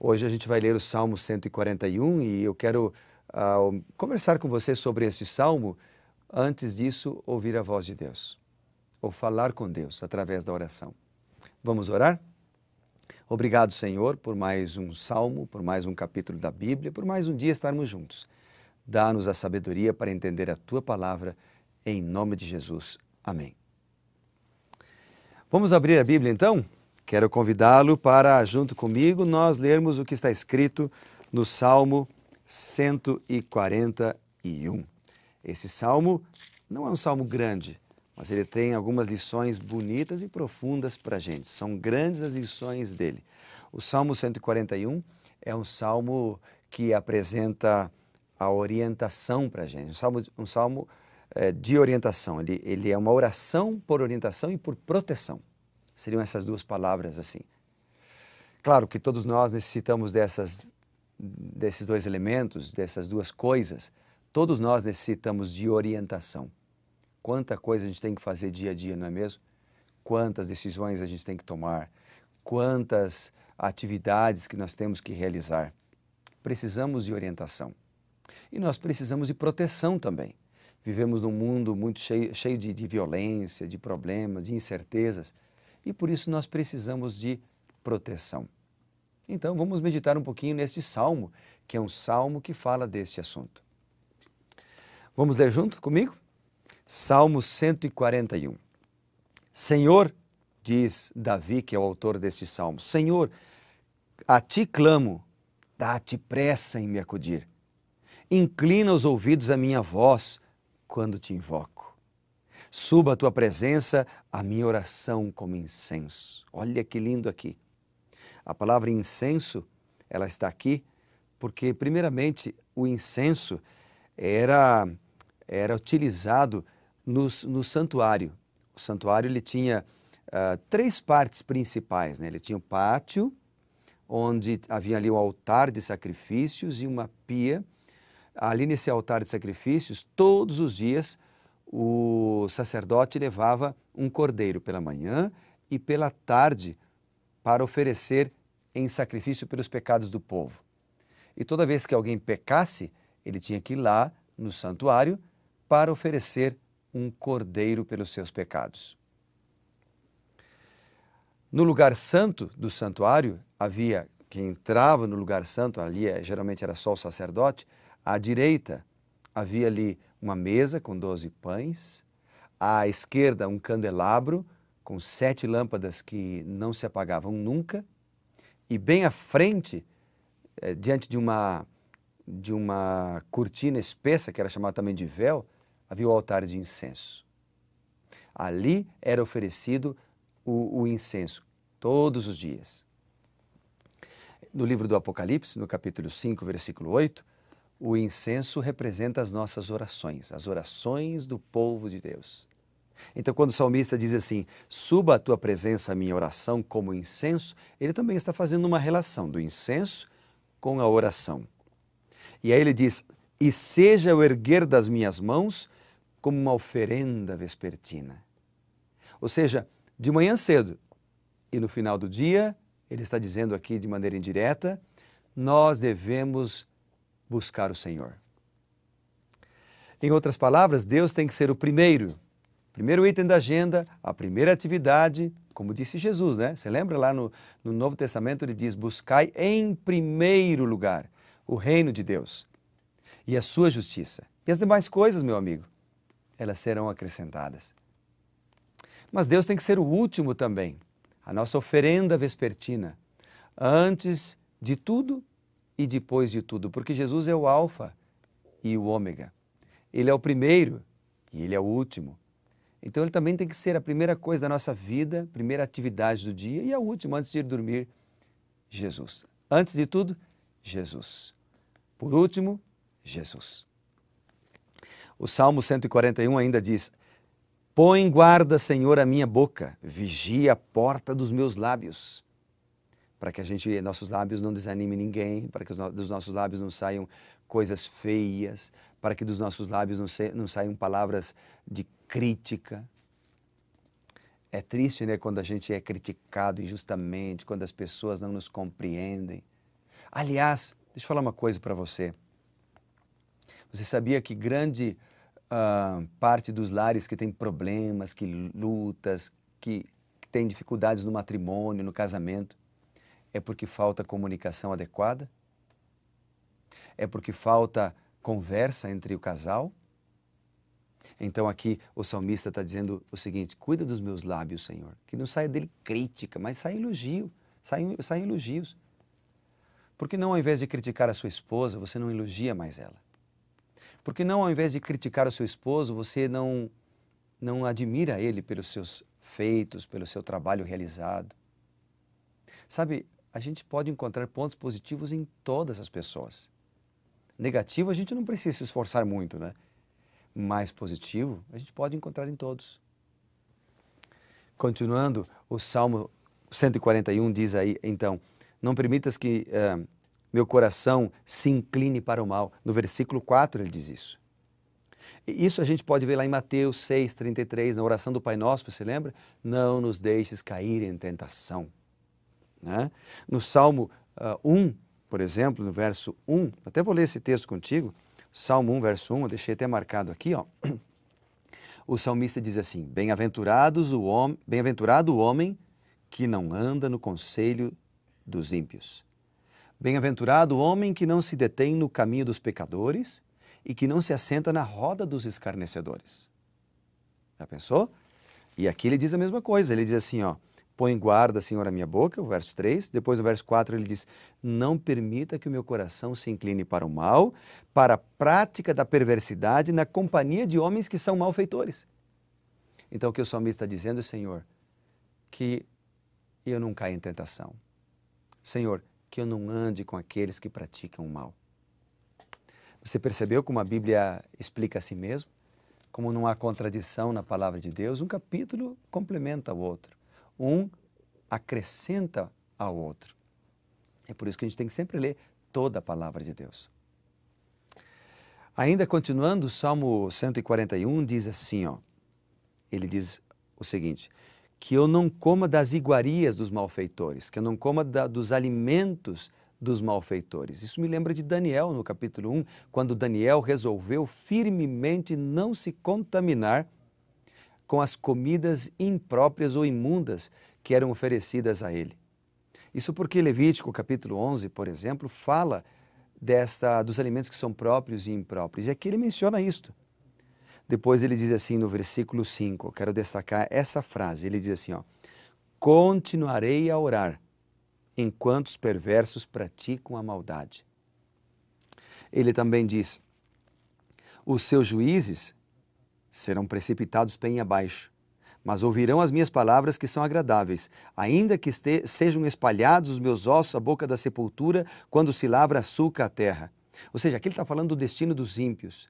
Hoje a gente vai ler o Salmo 141 e eu quero uh, conversar com você sobre este salmo. Antes disso, ouvir a voz de Deus ou falar com Deus através da oração. Vamos orar? Obrigado, Senhor, por mais um salmo, por mais um capítulo da Bíblia, por mais um dia estarmos juntos. Dá-nos a sabedoria para entender a tua palavra, em nome de Jesus. Amém. Vamos abrir a Bíblia então? Quero convidá-lo para, junto comigo, nós lermos o que está escrito no Salmo 141. Esse salmo não é um salmo grande, mas ele tem algumas lições bonitas e profundas para a gente. São grandes as lições dele. O Salmo 141 é um salmo que apresenta a orientação para a gente, um salmo, um salmo é, de orientação. Ele, ele é uma oração por orientação e por proteção. Seriam essas duas palavras assim. Claro que todos nós necessitamos dessas, desses dois elementos, dessas duas coisas. Todos nós necessitamos de orientação. Quanta coisa a gente tem que fazer dia a dia, não é mesmo? Quantas decisões a gente tem que tomar, quantas atividades que nós temos que realizar. Precisamos de orientação. E nós precisamos de proteção também. Vivemos num mundo muito cheio, cheio de, de violência, de problemas, de incertezas e por isso nós precisamos de proteção. Então vamos meditar um pouquinho neste salmo, que é um salmo que fala deste assunto. Vamos ler junto comigo? Salmo 141. Senhor, diz Davi, que é o autor deste salmo, Senhor, a ti clamo, dá-te pressa em me acudir. Inclina os ouvidos à minha voz quando te invoco. Suba a tua presença, a minha oração como incenso. Olha que lindo aqui. A palavra incenso, ela está aqui porque, primeiramente, o incenso era, era utilizado no, no santuário. O santuário ele tinha uh, três partes principais. Né? Ele tinha o pátio, onde havia ali o altar de sacrifícios e uma pia. Ali nesse altar de sacrifícios, todos os dias, o sacerdote levava um cordeiro pela manhã e pela tarde para oferecer em sacrifício pelos pecados do povo. E toda vez que alguém pecasse, ele tinha que ir lá no santuário para oferecer um cordeiro pelos seus pecados. No lugar santo do santuário, havia quem entrava no lugar santo, ali eh, geralmente era só o sacerdote, à direita havia ali uma mesa com doze pães, à esquerda um candelabro com sete lâmpadas que não se apagavam nunca, e bem à frente, eh, diante de uma, de uma cortina espessa, que era chamada também de véu, havia o altar de incenso. Ali era oferecido o, o incenso, todos os dias. No livro do Apocalipse, no capítulo 5, versículo 8, o incenso representa as nossas orações, as orações do povo de Deus. Então, quando o salmista diz assim: Suba a tua presença a minha oração como incenso, ele também está fazendo uma relação do incenso com a oração. E aí ele diz: E seja o erguer das minhas mãos como uma oferenda vespertina. Ou seja, de manhã cedo e no final do dia, ele está dizendo aqui de maneira indireta, nós devemos buscar o Senhor. Em outras palavras, Deus tem que ser o primeiro. Primeiro item da agenda, a primeira atividade, como disse Jesus, né? Você lembra lá no, no Novo Testamento ele diz: Buscai em primeiro lugar o reino de Deus e a sua justiça. E as demais coisas, meu amigo, elas serão acrescentadas. Mas Deus tem que ser o último também. A nossa oferenda vespertina. Antes de tudo, e depois de tudo, porque Jesus é o Alfa e o Ômega. Ele é o primeiro e ele é o último. Então ele também tem que ser a primeira coisa da nossa vida, primeira atividade do dia e a última antes de ir dormir, Jesus. Antes de tudo, Jesus. Por último, Jesus. O Salmo 141 ainda diz: Põe guarda, Senhor, a minha boca, vigia a porta dos meus lábios para que a gente, nossos lábios não desanime ninguém, para que os, dos nossos lábios não saiam coisas feias, para que dos nossos lábios não, se, não saiam palavras de crítica. É triste, né, quando a gente é criticado injustamente, quando as pessoas não nos compreendem. Aliás, deixa eu falar uma coisa para você. Você sabia que grande uh, parte dos lares que tem problemas, que lutas, que, que tem dificuldades no matrimônio, no casamento, é porque falta comunicação adequada? É porque falta conversa entre o casal? Então aqui o salmista está dizendo o seguinte: cuida dos meus lábios, Senhor, que não saia dele crítica, mas saia elogio, saia, saia elogios. Por que não, ao invés de criticar a sua esposa, você não elogia mais ela? Por que não, ao invés de criticar o seu esposo, você não, não admira ele pelos seus feitos, pelo seu trabalho realizado? Sabe, a gente pode encontrar pontos positivos em todas as pessoas. Negativo, a gente não precisa se esforçar muito, né? Mas positivo, a gente pode encontrar em todos. Continuando, o Salmo 141 diz aí, então, não permitas que uh, meu coração se incline para o mal. No versículo 4 ele diz isso. E isso a gente pode ver lá em Mateus 6, 33, na oração do Pai Nosso, você lembra? Não nos deixes cair em tentação né? No Salmo uh, ah, 1, por exemplo, no verso 1, até vou ler esse texto contigo, Salmo 1, verso 1, eu deixei até marcado aqui, ó. o salmista diz assim: Bem-aventurados o homem, bem-aventurado o homem que não anda no conselho dos ímpios. Bem-aventurado o homem que não se detém no caminho dos pecadores e que não se assenta na roda dos escarnecedores. Já pensou? E aqui ele diz a mesma coisa, ele diz assim, ó: Põe guarda, Senhor, a minha boca, o verso 3. Depois, o verso 4, ele diz: Não permita que o meu coração se incline para o mal, para a prática da perversidade, na companhia de homens que são malfeitores. Então, o que o salmista está dizendo, Senhor, que eu não caia em tentação. Senhor, que eu não ande com aqueles que praticam o mal. Você percebeu como a Bíblia explica a si mesmo? Como não há contradição na palavra de Deus, um capítulo complementa o outro um acrescenta ao outro. É por isso que a gente tem que sempre ler toda a palavra de Deus. Ainda continuando, o Salmo 141 diz assim, ó, ele diz o seguinte, que eu não coma das iguarias dos malfeitores, que eu não coma da, dos alimentos dos malfeitores. Isso me lembra de Daniel no capítulo 1, quando Daniel resolveu firmemente não se contaminar com as comidas impróprias ou imundas que eram oferecidas a ele. Isso porque Levítico, capítulo 11, por exemplo, fala desta, dos alimentos que são próprios e impróprios. E aqui ele menciona isto. Depois ele diz assim no versículo 5, eu quero destacar essa frase. Ele diz assim, ó, continuarei a orar enquanto os perversos praticam a maldade. Ele também diz, os seus juízes serão precipitados bem abaixo, mas ouvirão as minhas palavras que são agradáveis, ainda que este, sejam espalhados os meus ossos à boca da sepultura, quando se lavra açúcar a terra. Ou seja, aqui ele está falando do destino dos ímpios.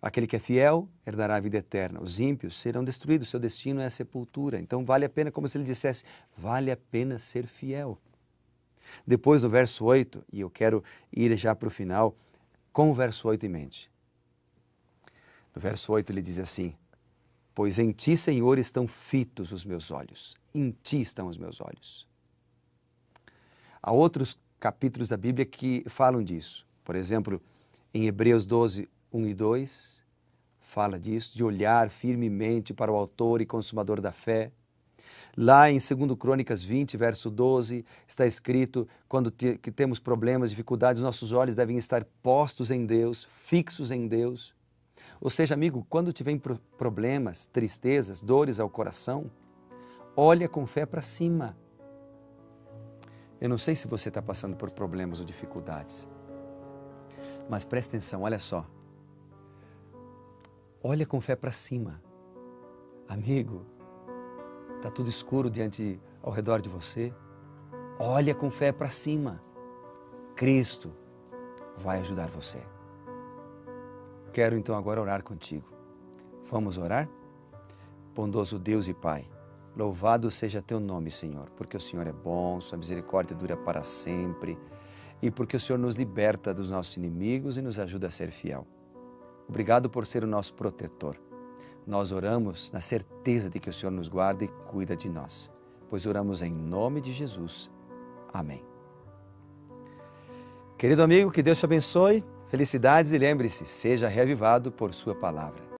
Aquele que é fiel herdará a vida eterna. Os ímpios serão destruídos, seu destino é a sepultura. Então vale a pena, como se ele dissesse, vale a pena ser fiel. Depois do verso 8, e eu quero ir já para o final, com o verso 8 em mente. No verso 8 ele diz assim: Pois em ti, Senhor, estão fitos os meus olhos, em ti estão os meus olhos. Há outros capítulos da Bíblia que falam disso. Por exemplo, em Hebreus 12, 1 e 2, fala disso, de olhar firmemente para o Autor e Consumador da fé. Lá em 2 Crônicas 20, verso 12, está escrito: quando te, que temos problemas, dificuldades, nossos olhos devem estar postos em Deus, fixos em Deus. Ou seja, amigo, quando tiver problemas, tristezas, dores ao coração, olha com fé para cima. Eu não sei se você está passando por problemas ou dificuldades, mas presta atenção, olha só. Olha com fé para cima. Amigo, está tudo escuro diante ao redor de você. Olha com fé para cima. Cristo vai ajudar você. Quero então agora orar contigo. Vamos orar? Bondoso Deus e Pai, louvado seja teu nome, Senhor, porque o Senhor é bom, sua misericórdia dura para sempre e porque o Senhor nos liberta dos nossos inimigos e nos ajuda a ser fiel. Obrigado por ser o nosso protetor. Nós oramos na certeza de que o Senhor nos guarda e cuida de nós, pois oramos em nome de Jesus. Amém. Querido amigo, que Deus te abençoe. Felicidades e lembre-se, seja reavivado por Sua palavra.